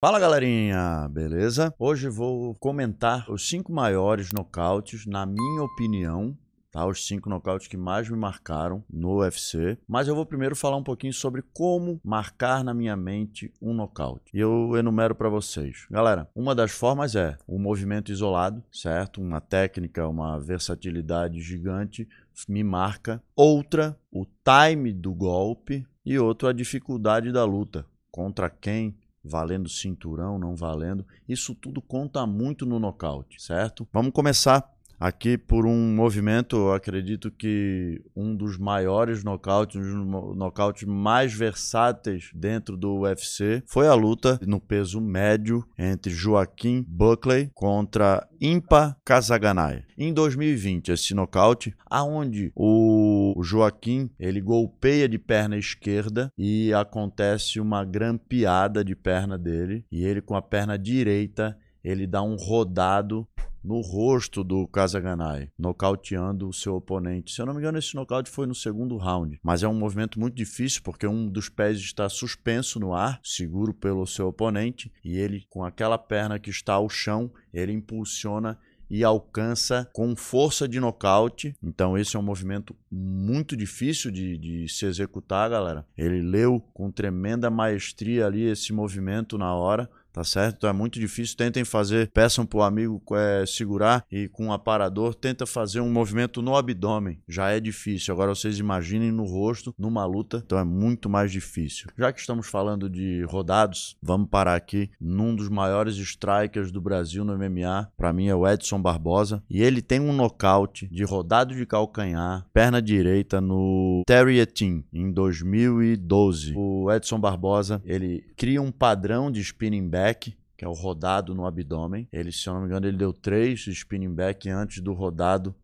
Fala galerinha, beleza? Hoje vou comentar os cinco maiores nocautes, na minha opinião, tá? Os cinco nocautes que mais me marcaram no UFC. Mas eu vou primeiro falar um pouquinho sobre como marcar na minha mente um nocaute. E eu enumero para vocês. Galera, uma das formas é um movimento isolado, certo? Uma técnica, uma versatilidade gigante me marca. Outra, o time do golpe. E outra, a dificuldade da luta. Contra quem valendo cinturão, não valendo, isso tudo conta muito no nocaute, certo? Vamos começar aqui por um movimento, acredito que um dos maiores nocautes, um dos nocautes mais versáteis dentro do UFC, foi a luta no peso médio entre Joaquim Buckley contra Impa Kazaganai. Em 2020, esse nocaute, aonde o Joaquim, ele golpeia de perna esquerda e acontece uma grampeada de perna dele, e ele com a perna direita, ele dá um rodado no rosto do Kazaganai, nocauteando o seu oponente. Se eu não me engano, esse nocaute foi no segundo round, mas é um movimento muito difícil porque um dos pés está suspenso no ar, seguro pelo seu oponente, e ele com aquela perna que está ao chão, ele impulsiona e alcança com força de nocaute. Então, esse é um movimento muito difícil de, de, se executar, galera. Ele leu com tremenda maestria ali esse movimento na hora tá certo? Então é muito difícil. Tentem fazer, peçam pro amigo é, segurar e com um aparador, tenta fazer um movimento no abdômen. Já é difícil. Agora vocês imaginem no rosto, numa luta, então é muito mais difícil. Já que estamos falando de rodados, vamos parar aqui num dos maiores strikers do Brasil no MMA, para mim é o Edson Barbosa, e ele tem um nocaute de rodado de calcanhar, perna direita no Terry Etin em 2012. O Edson Barbosa, ele cria um padrão de spinning back back, que é o rodado no abdômen. Ele, se eu não me engano, ele deu três spinning back antes do rodado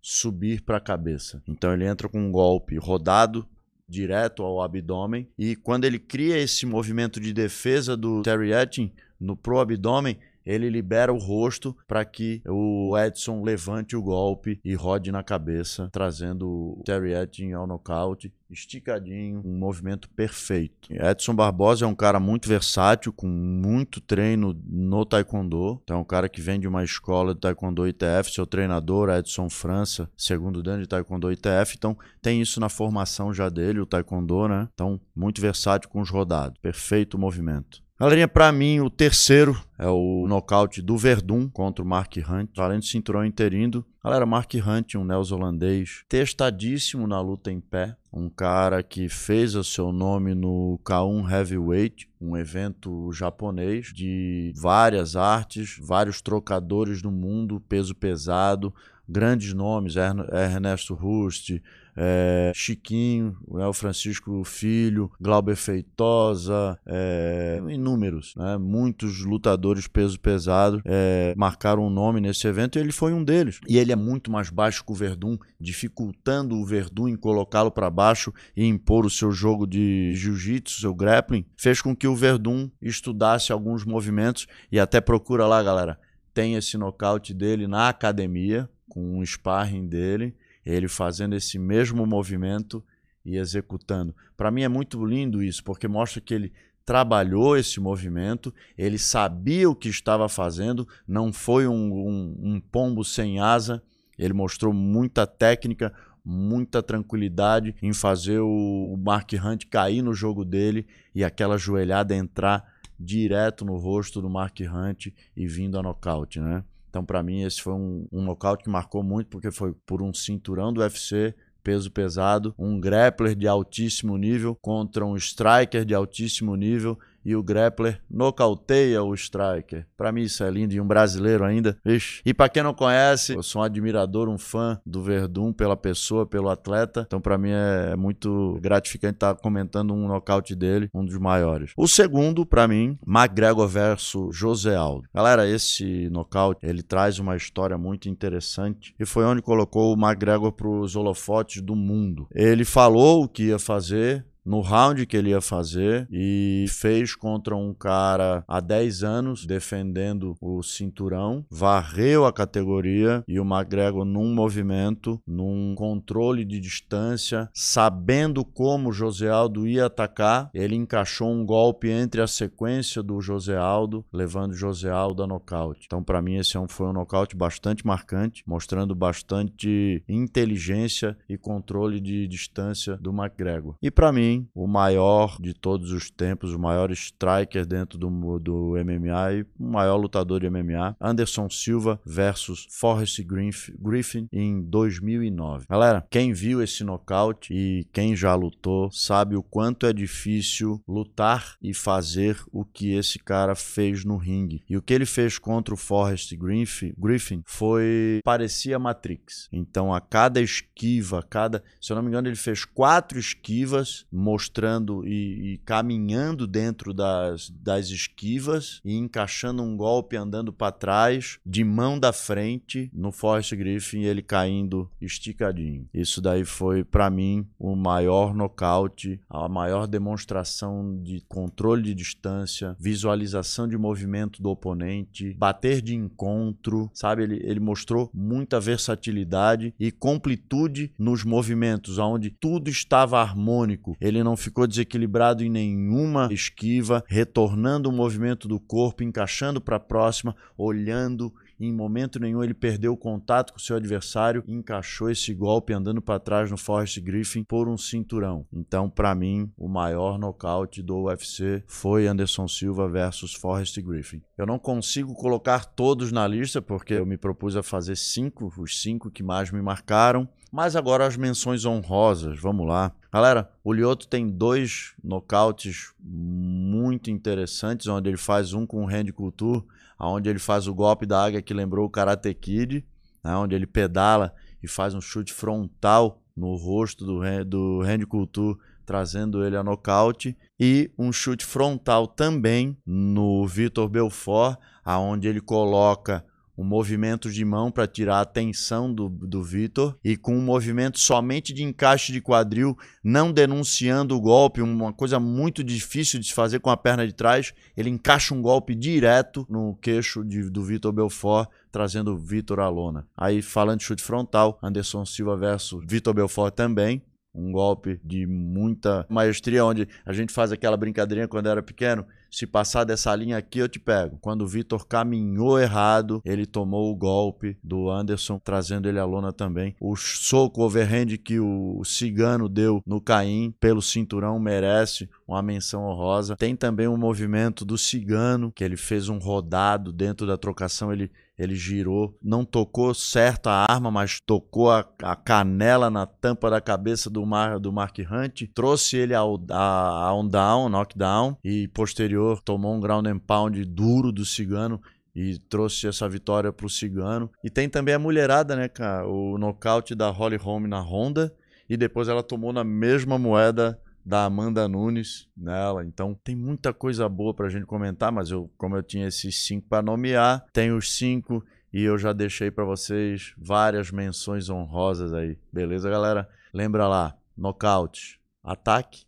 subir para a cabeça. Então ele entra com um golpe rodado direto ao abdômen e quando ele cria esse movimento de defesa do Terry Etting no pro abdômen, ele libera o rosto para que o Edson levante o golpe e rode na cabeça, trazendo o Terry Etting ao nocaute, esticadinho, um movimento perfeito. Edson Barbosa é um cara muito versátil, com muito treino no taekwondo. Então é um cara que vem de uma escola de taekwondo ITF, seu treinador Edson França, segundo dan de taekwondo ITF, então tem isso na formação já dele, o taekwondo, né? Então muito versátil com os rodados, perfeito movimento. Galerinha, para mim, o terceiro é o nocaute do Verdun contra o Mark Hunt, Valendo cinturão interindo. Galera, Mark Hunt, um neozelandês, testadíssimo na luta em pé, um cara que fez o seu nome no K1 Heavyweight, um evento japonês de várias artes, vários trocadores do mundo, peso pesado, grandes nomes, Ernesto Rust, é, Chiquinho, né, o Francisco Filho, Glauber Feitosa, é, inúmeros, né? muitos lutadores peso pesado é, marcaram um nome nesse evento e ele foi um deles. E ele é muito mais baixo que o Verdun, dificultando o Verdun em colocá-lo para baixo e impor o seu jogo de jiu-jitsu, seu grappling, fez com que o Verdun estudasse alguns movimentos e até procura lá, galera. Tem esse nocaute dele na academia, com um sparring dele, ele fazendo esse mesmo movimento e executando. Para mim é muito lindo isso, porque mostra que ele trabalhou esse movimento, ele sabia o que estava fazendo, não foi um, um, um pombo sem asa, ele mostrou muita técnica, muita tranquilidade em fazer o, o Mark Hunt cair no jogo dele e aquela joelhada entrar direto no rosto do Mark Hunt e vindo a nocaute, né? Então, para mim, esse foi um, um nocaute que marcou muito, porque foi por um cinturão do UFC peso pesado, um grappler de altíssimo nível contra um striker de altíssimo nível e o grappler nocauteia o striker. Para mim isso é lindo e um brasileiro ainda. Ixi. E para quem não conhece, eu sou um admirador, um fã do Verdun pela pessoa, pelo atleta. Então para mim é muito gratificante estar tá comentando um nocaute dele, um dos maiores. O segundo para mim, McGregor versus José Aldo. Galera, esse nocaute, ele traz uma história muito interessante e foi onde colocou o McGregor para os holofotes do mundo. Ele falou o que ia fazer, no round que ele ia fazer e fez contra um cara há 10 anos defendendo o cinturão, varreu a categoria e o McGregor num movimento, num controle de distância, sabendo como o José Aldo ia atacar, ele encaixou um golpe entre a sequência do José Aldo, levando José Aldo a nocaute. Então para mim esse é foi um nocaute bastante marcante, mostrando bastante inteligência e controle de distância do McGregor. E para mim tem o maior de todos os tempos, o maior striker dentro do, do MMA e o maior lutador de MMA, Anderson Silva versus Forrest Griffin em 2009. Galera, quem viu esse nocaute e quem já lutou sabe o quanto é difícil lutar e fazer o que esse cara fez no ringue. E o que ele fez contra o Forrest Griffin foi parecia Matrix. Então a cada esquiva, cada, se eu não me engano, ele fez quatro esquivas mostrando e, e, caminhando dentro das, das esquivas e encaixando um golpe andando para trás, de mão da frente, no Forrest Griffin, ele caindo esticadinho. Isso daí foi, para mim, o maior nocaute, a maior demonstração de controle de distância, visualização de movimento do oponente, bater de encontro, sabe? Ele, ele mostrou muita versatilidade e completude nos movimentos, onde tudo estava harmônico. Ele ele não ficou desequilibrado em nenhuma esquiva, retornando o movimento do corpo, encaixando para a próxima, olhando em momento nenhum ele perdeu o contato com seu adversário, encaixou esse golpe andando para trás no Forrest Griffin por um cinturão. Então, para mim, o maior nocaute do UFC foi Anderson Silva versus Forrest Griffin. Eu não consigo colocar todos na lista porque eu me propus a fazer cinco, os cinco que mais me marcaram. Mas agora as menções honrosas, vamos lá. Galera, o Lioto tem dois nocautes muito interessantes, onde ele faz um com o Hand Couture, onde ele faz o golpe da águia que lembrou o Karate Kid, né? onde ele pedala e faz um chute frontal no rosto do, do Hand Couture, trazendo ele a nocaute. E um chute frontal também no Vitor Belfort, aonde ele coloca um movimento de mão para tirar a atenção do, do Vitor e com um movimento somente de encaixe de quadril, não denunciando o golpe, uma coisa muito difícil de se fazer com a perna de trás. Ele encaixa um golpe direto no queixo de, do Vitor Belfort, trazendo o Vitor à lona. Aí, falando de chute frontal, Anderson Silva versus Vitor Belfort também. Um golpe de muita maestria, onde a gente faz aquela brincadeirinha quando era pequeno se passar dessa linha aqui, eu te pego. Quando o Vitor caminhou errado, ele tomou o golpe do Anderson, trazendo ele à lona também. O soco overhand que o Cigano deu no Caim pelo cinturão merece uma menção honrosa. Tem também um movimento do Cigano, que ele fez um rodado dentro da trocação, ele ele girou, não tocou certo a arma, mas tocou a, a canela na tampa da cabeça do, Mar, do Mark Hunt, trouxe ele ao, a, a down, knockdown, e posterior tomou um ground and pound duro do Cigano e trouxe essa vitória para o Cigano. E tem também a mulherada, né, cara? O nocaute da Holly Holm na Honda, e depois ela tomou na mesma moeda da Amanda Nunes nela. Então tem muita coisa boa para a gente comentar, mas eu, como eu tinha esses cinco para nomear, tem os cinco e eu já deixei para vocês várias menções honrosas aí. Beleza, galera? Lembra lá, nocaute, ataque,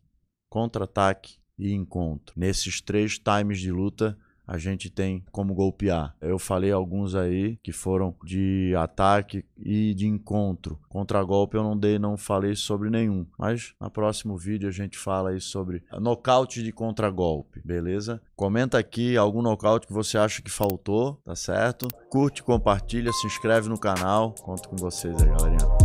contra-ataque e encontro. Nesses três times de luta, a gente tem como golpear. Eu falei alguns aí que foram de ataque e de encontro. Contra-golpe eu não dei, não falei sobre nenhum. Mas no próximo vídeo a gente fala aí sobre nocaute de contra-golpe, beleza? Comenta aqui algum nocaute que você acha que faltou, tá certo? Curte, compartilha, se inscreve no canal. Conto com vocês aí, galerinha.